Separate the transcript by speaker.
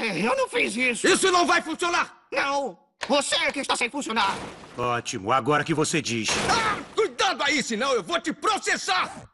Speaker 1: É, eu não fiz isso. Isso não vai funcionar! Não! Você é que está sem funcionar!
Speaker 2: Ótimo, agora que você diz. Ah,
Speaker 3: cuidado aí, senão eu vou te processar!